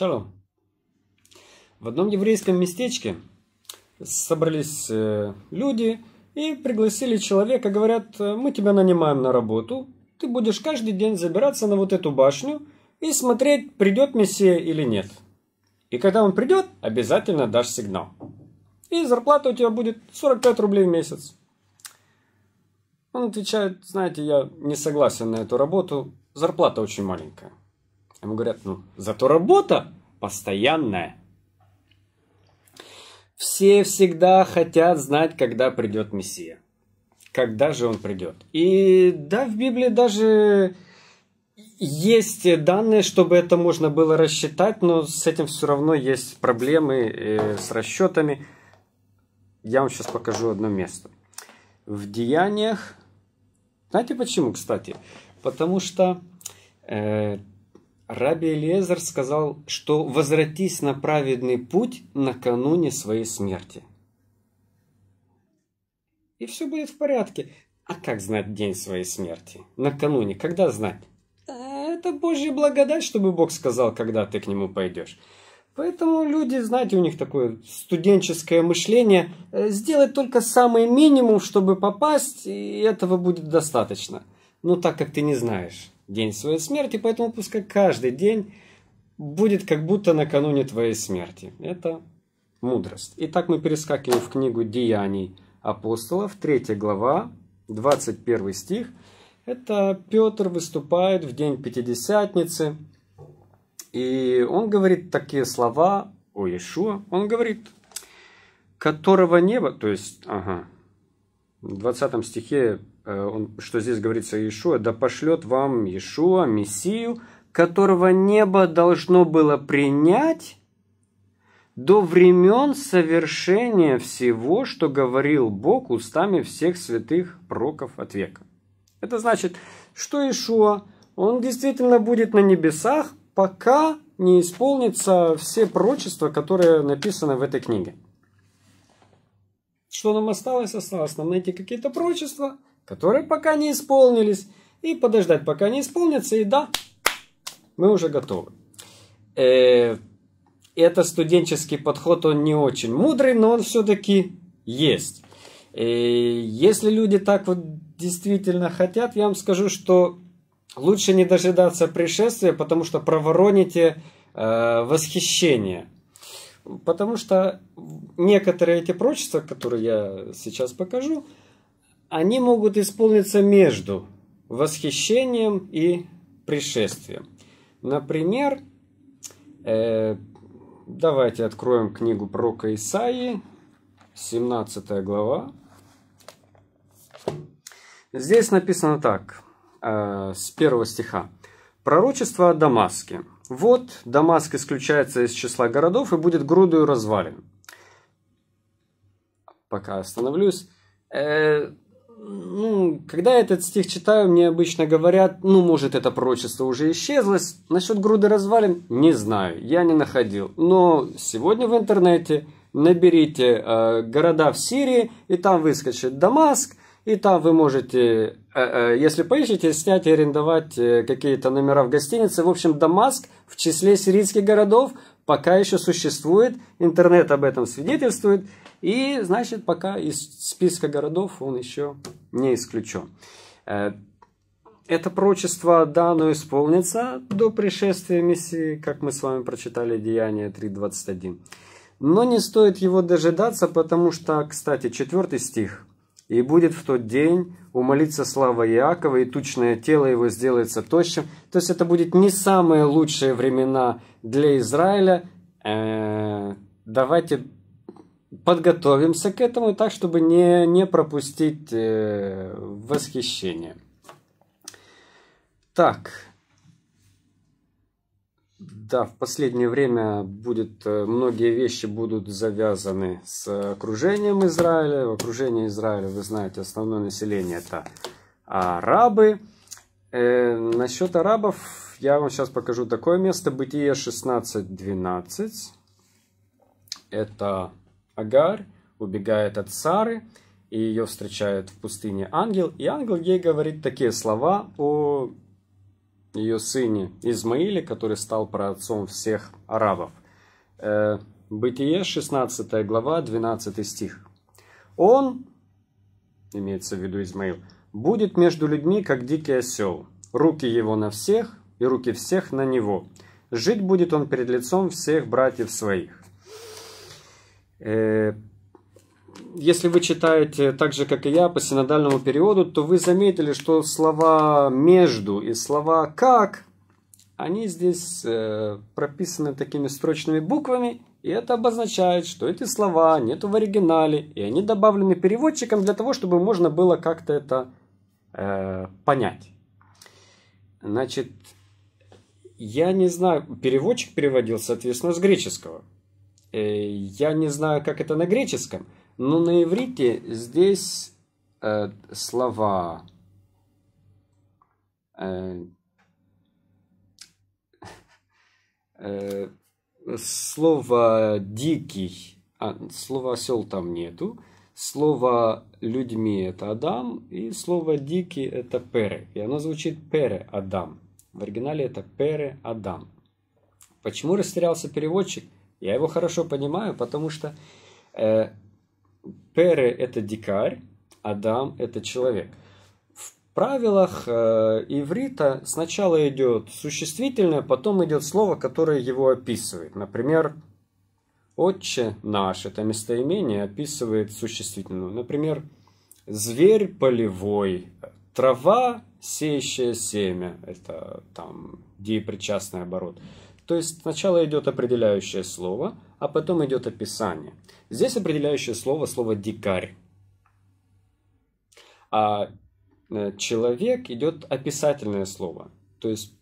Шалом. В одном еврейском местечке собрались э, люди и пригласили человека, говорят, «Э, мы тебя нанимаем на работу, ты будешь каждый день забираться на вот эту башню и смотреть, придет Мессия или нет. И когда он придет, обязательно дашь сигнал. И зарплата у тебя будет 45 рублей в месяц. Он отвечает, знаете, я не согласен на эту работу, зарплата очень маленькая. Ему говорят, ну, зато работа постоянная. Все всегда хотят знать, когда придет Мессия. Когда же он придет. И да, в Библии даже есть данные, чтобы это можно было рассчитать, но с этим все равно есть проблемы э, с расчетами. Я вам сейчас покажу одно место. В Деяниях. Знаете почему, кстати? Потому что э, Раби Лезер сказал, что возвратись на праведный путь накануне своей смерти. И все будет в порядке. А как знать день своей смерти? Накануне, когда знать? А, это Божья благодать, чтобы Бог сказал, когда ты к нему пойдешь. Поэтому люди, знаете, у них такое студенческое мышление. Э, сделать только самый минимум, чтобы попасть, и этого будет достаточно. Но ну, так как ты не знаешь день своей смерти, поэтому пускай каждый день будет как будто накануне твоей смерти. Это мудрость. Итак, мы перескакиваем в книгу «Деяний апостолов», 3 глава, 21 стих. Это Петр выступает в день Пятидесятницы, и он говорит такие слова о Иешуа. Он говорит, которого небо, то есть, ага, в 20 стихе Э, он, что здесь говорится Иешуа, да пошлет вам Иешуа, Мессию, которого небо должно было принять до времен совершения всего, что говорил Бог устами всех святых пророков от века. Это значит, что Иешуа, он действительно будет на небесах, пока не исполнится все пророчества, которые написаны в этой книге. Что нам осталось? Осталось нам найти какие-то пророчества – которые пока не исполнились, и подождать, пока не исполнятся, и да, мы уже готовы. Э, это студенческий подход, он не очень мудрый, но он все-таки есть. Э, если люди так вот действительно хотят, я вам скажу, что лучше не дожидаться пришествия, потому что провороните э, восхищение. Потому что некоторые эти прочества, которые я сейчас покажу, э, они могут исполниться между восхищением и пришествием. Например, э, давайте откроем книгу пророка Исаии, 17 глава. Здесь написано так, э, с первого стиха. Пророчество о Дамаске. Вот, Дамаск исключается из числа городов и будет грудою развален. Пока остановлюсь. Э, ну, когда этот стих читаю, мне обычно говорят, ну, может, это пророчество уже исчезло. Насчет груды развалин не знаю, я не находил. Но сегодня в интернете наберите э, города в Сирии, и там выскочит Дамаск, и там вы можете, э, э, если поищете, снять и арендовать э, какие-то номера в гостинице. В общем, Дамаск в числе сирийских городов пока еще существует, интернет об этом свидетельствует. И, значит, пока из списка городов он еще не исключен. Э, это прочество дано исполнится до пришествия Мессии, как мы с вами прочитали Деяние 3.21. Но не стоит его дожидаться, потому что, кстати, 4 стих. «И будет в тот день умолиться слава Иакова, и тучное тело его сделается тощим». То есть это будет не самые лучшие времена для Израиля. Э -э давайте подготовимся к этому так, чтобы не, не пропустить э, восхищение. Так. Да, в последнее время будет, э, многие вещи будут завязаны с окружением Израиля. В окружении Израиля, вы знаете, основное население это арабы. Э, насчет арабов я вам сейчас покажу такое место. Бытие 16.12. Это Агарь, убегает от Сары, и ее встречает в пустыне ангел, и ангел ей говорит такие слова о ее сыне Измаиле, который стал праотцом всех арабов. Э, Бытие, 16 глава, 12 стих. Он, имеется в виду Измаил, будет между людьми, как дикий осел. Руки его на всех, и руки всех на него. Жить будет он перед лицом всех братьев своих. Э, если вы читаете так же, как и я, по синодальному переводу, то вы заметили, что слова «между» и слова «как» они здесь э, прописаны такими строчными буквами, и это обозначает, что эти слова нету в оригинале, и они добавлены переводчиком для того, чтобы можно было как-то это э, понять. Значит, я не знаю, переводчик переводил, соответственно, с греческого. Э, я не знаю, как это на греческом, но на иврите здесь э, слова э, слово дикий, а, слова осел там нету, слово людьми это Адам, и слово дикий это пере. И оно звучит пере Адам. В оригинале это пере Адам. Почему растерялся переводчик? Я его хорошо понимаю, потому что э, Пере – это дикарь, Адам – это человек. В правилах э, иврита сначала идет существительное, потом идет слово, которое его описывает. Например, «Отче наш» – это местоимение, описывает существительную. Например, «Зверь полевой», «Трава сеющая семя» – это там деепричастный оборот – то есть сначала идет определяющее слово, а потом идет описание. Здесь определяющее слово – слово «дикарь». А э, «человек» идет описательное слово. То есть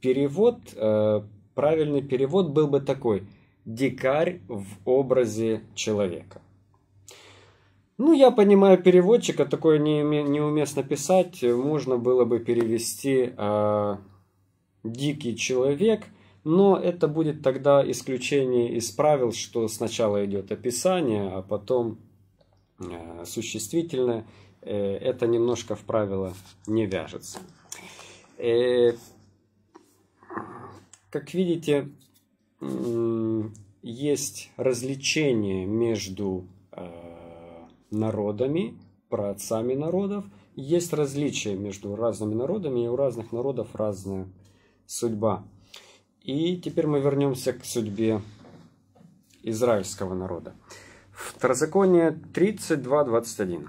перевод, э, правильный перевод был бы такой – «дикарь в образе человека». Ну, я понимаю переводчика, такое не, неуместно писать, можно было бы перевести а, дикий человек, но это будет тогда исключение из правил, что сначала идет описание, а потом э, существительное. Э, это немножко в правила не вяжется. Э, как видите, есть развлечение между народами, праотцами народов. Есть различия между разными народами, и у разных народов разное судьба. И теперь мы вернемся к судьбе израильского народа. Второзаконие 32.21.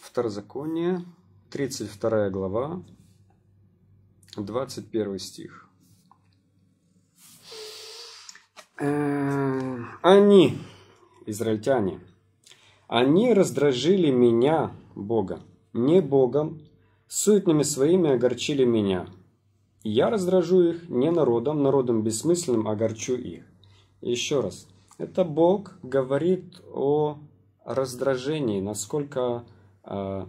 Второзаконие, 32 глава, 21 стих. Э, они, израильтяне, они раздражили меня, Бога, не Богом, суетными своими огорчили меня. Я раздражу их не народом, народом бессмысленным огорчу их. Еще раз, это Бог говорит о раздражении, насколько э,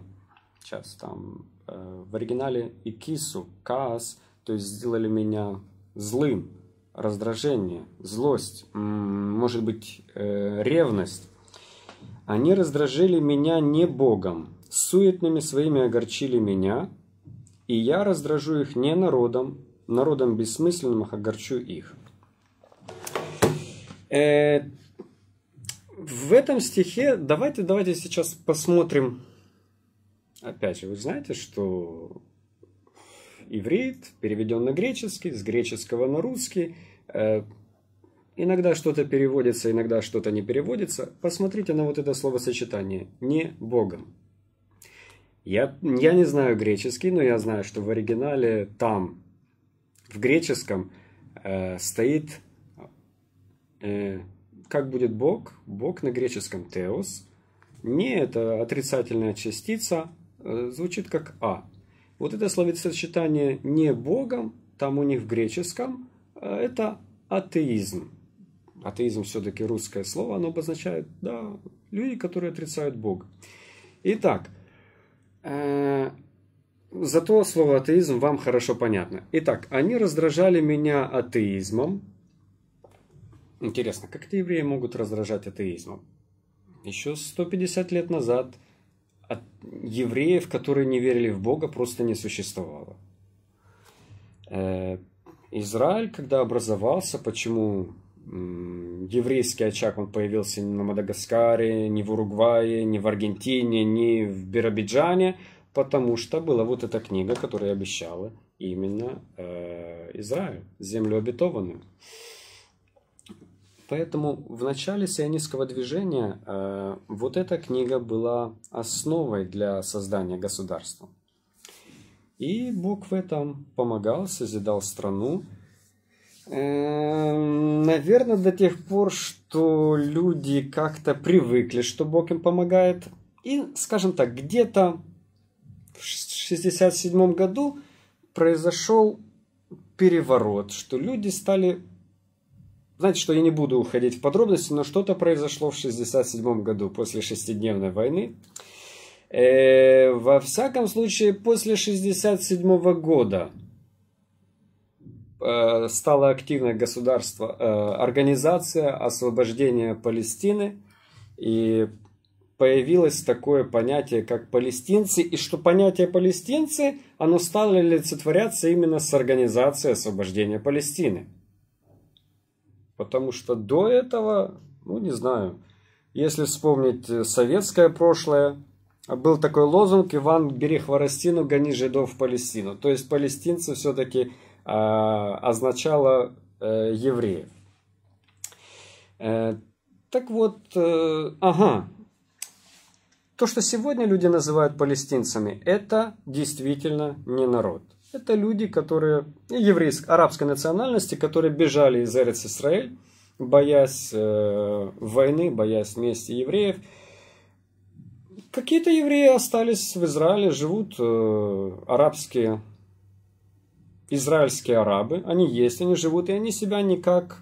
сейчас там э, в оригинале икису, каас, то есть сделали меня злым, раздражение, злость, может быть э, ревность. Они раздражили меня не Богом, суетными своими огорчили меня, и я раздражу их не народом, народом бессмысленным огорчу их. Э, в этом стихе, давайте, давайте сейчас посмотрим, опять же, вы знаете, что иврит переведен на греческий, с греческого на русский, э, Иногда что-то переводится, иногда что-то не переводится. Посмотрите на вот это словосочетание «не Богом». Я, я не знаю греческий, но я знаю, что в оригинале там, в греческом, э, стоит, э, как будет Бог? Бог на греческом теос. Не это отрицательная частица, э, звучит как а. Вот это словесочетание не Богом, там у них в греческом, э, это атеизм. Атеизм все-таки русское слово, оно обозначает, да, люди, которые отрицают Бога. Итак, Э, зато слово атеизм вам хорошо понятно. Итак, они раздражали меня атеизмом. Интересно, как это евреи могут раздражать атеизмом? Еще 150 лет назад от евреев, которые не верили в Бога, просто не существовало. Э, Израиль, когда образовался, почему еврейский очаг, он появился не на Мадагаскаре, не в Уругвае, не в Аргентине, не в Биробиджане, потому что была вот эта книга, которая обещала именно э, Израиль, землю обетованную. Поэтому в начале сионистского движения э, вот эта книга была основой для создания государства. И Бог в этом помогал, созидал страну, Эм, Наверное, до тех пор, что люди как-то привыкли, что Бог им помогает. И, скажем так, где-то в 1967 году произошел переворот, что люди стали... Знаете, что я не буду уходить в подробности, но что-то произошло в 1967 году после шестидневной войны. Э, во всяком случае, после 1967 года – Э, стала активной государство, э, организация освобождения Палестины, и появилось такое понятие, как палестинцы, и что понятие палестинцы, оно стало олицетворяться именно с организацией освобождения Палестины. Потому что до этого, ну не знаю, если вспомнить э, советское прошлое, был такой лозунг «Иван, бери хворостину, гони жидов в Палестину». То есть палестинцы все-таки а, означало э, евреев. Э, так вот, э, ага, то, что сегодня люди называют палестинцами, это действительно не народ. Это люди, которые ну, еврейской, арабской национальности, которые бежали из Эрец Исраэль, боясь э, войны, боясь мести евреев. Какие-то евреи остались в Израиле, живут э, арабские израильские арабы, они есть, они живут, и они себя никак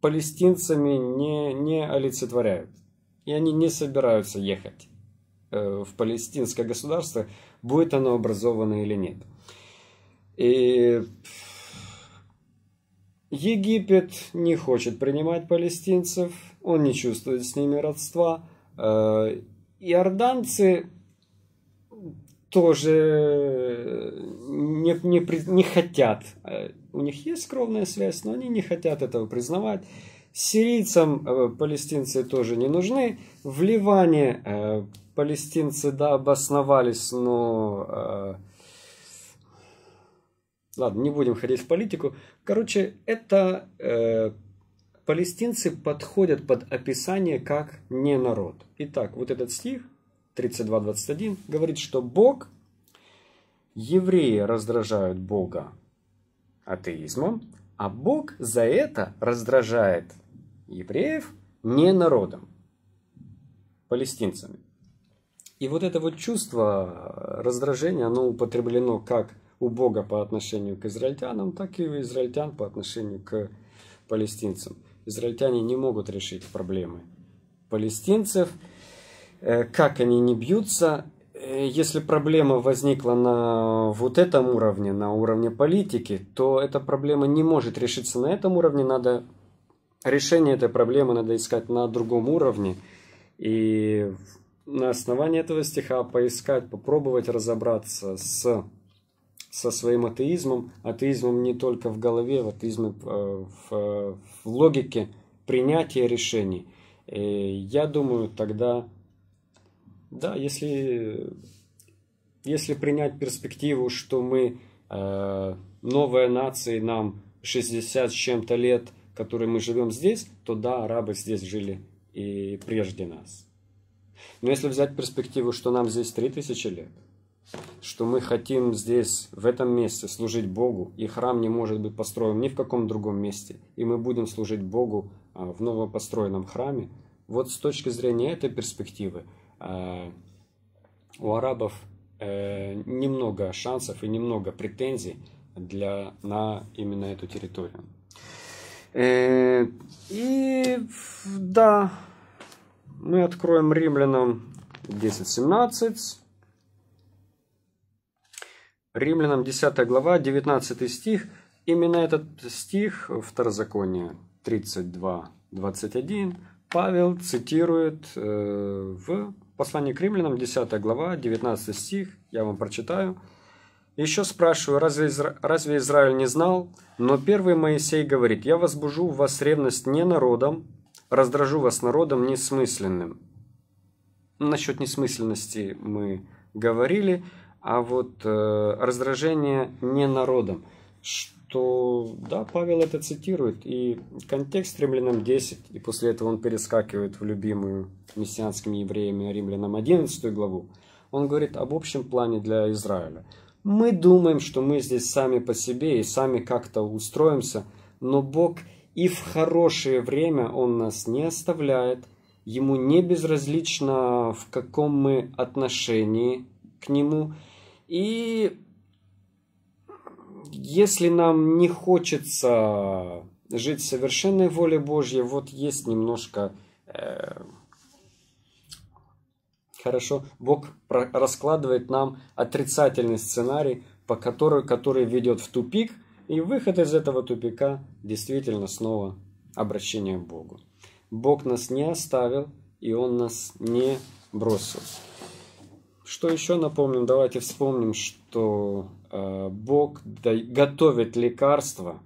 палестинцами не, не олицетворяют. И они не собираются ехать э, в палестинское государство, будет оно образовано или нет. И Египет не хочет принимать палестинцев, он не чувствует с ними родства. Э, иорданцы тоже э, не, не, не хотят. Э, у них есть кровная связь, но они не хотят этого признавать. Сирийцам э, палестинцы тоже не нужны. В Ливане палестинцы, да, обосновались, но... Ладно, не будем ходить в политику. Короче, это э, палестинцы подходят под описание как не народ. Итак, вот этот стих 32.21 говорит, что Бог, евреи раздражают Бога атеизмом, а Бог за это раздражает евреев не народом, палестинцами. И вот это вот чувство раздражения, оно употреблено как у Бога по отношению к израильтянам, так и у израильтян по отношению к палестинцам. Израильтяне не могут решить проблемы палестинцев – Э, как они не бьются. Э, если проблема возникла на вот этом уровне, на уровне политики, то эта проблема не может решиться на этом уровне. Надо решение этой проблемы надо искать на другом уровне. И на основании этого стиха поискать, попробовать разобраться с, со своим атеизмом. Атеизмом не только в голове, в атеизме э, в, в логике принятия решений. И я думаю, тогда да, если, если принять перспективу, что мы э, новая нация, нам 60 с чем-то лет, которые мы живем здесь, то да, арабы здесь жили и прежде нас. Но если взять перспективу, что нам здесь 3000 лет, что мы хотим здесь, в этом месте, служить Богу, и храм не может быть построен ни в каком другом месте, и мы будем служить Богу а, в новопостроенном храме, вот с точки зрения этой перспективы – Э, у арабов э, немного шансов и немного претензий для, на именно эту территорию. Э, и да, мы откроем римлянам 10.17. Римлянам 10 глава, 19 стих. Именно этот стих, второзаконие 32, 21, Павел цитирует в Послание к римлянам, 10 глава, 19 стих, я вам прочитаю. Еще спрашиваю, разве, Изра... разве Израиль не знал? Но первый Моисей говорит, я возбужу в вас ревность не народом, раздражу вас народом несмысленным. Насчет несмысленности мы говорили, а вот э, раздражение не народом. Что то да, Павел это цитирует. И контекст римлянам 10, и после этого он перескакивает в любимую мессианскими евреями римлянам 11 главу. Он говорит об общем плане для Израиля. Мы думаем, что мы здесь сами по себе и сами как-то устроимся, но Бог и в хорошее время Он нас не оставляет, Ему не безразлично, в каком мы отношении к Нему, и если нам не хочется жить в совершенной воле Божьей, вот есть немножко... Э, хорошо, Бог раскладывает нам отрицательный сценарий, по которой, который ведет в тупик, и выход из этого тупика действительно снова обращение к Богу. Бог нас не оставил, и Он нас не бросил. Что еще напомним? Давайте вспомним, что э, Бог да, готовит лекарства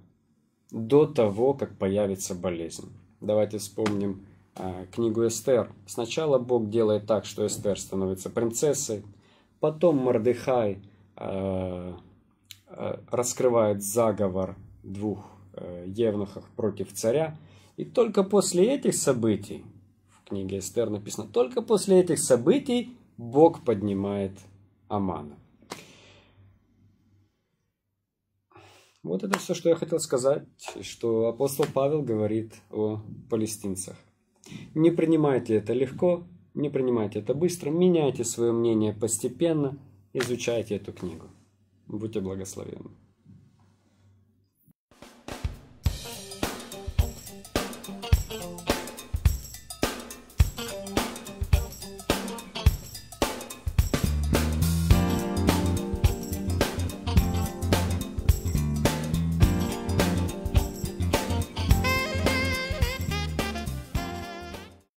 до того, как появится болезнь. Давайте вспомним э, книгу Эстер. Сначала Бог делает так, что Эстер становится принцессой, потом Мордыхай э, э раскрывает заговор двух э, евнухов против царя, и только после этих событий, в книге Эстер написано, только после этих событий Бог поднимает Амана. Вот это все, что я хотел сказать, что апостол Павел говорит о палестинцах. Не принимайте это легко, не принимайте это быстро, меняйте свое мнение постепенно, изучайте эту книгу. Будьте благословенны.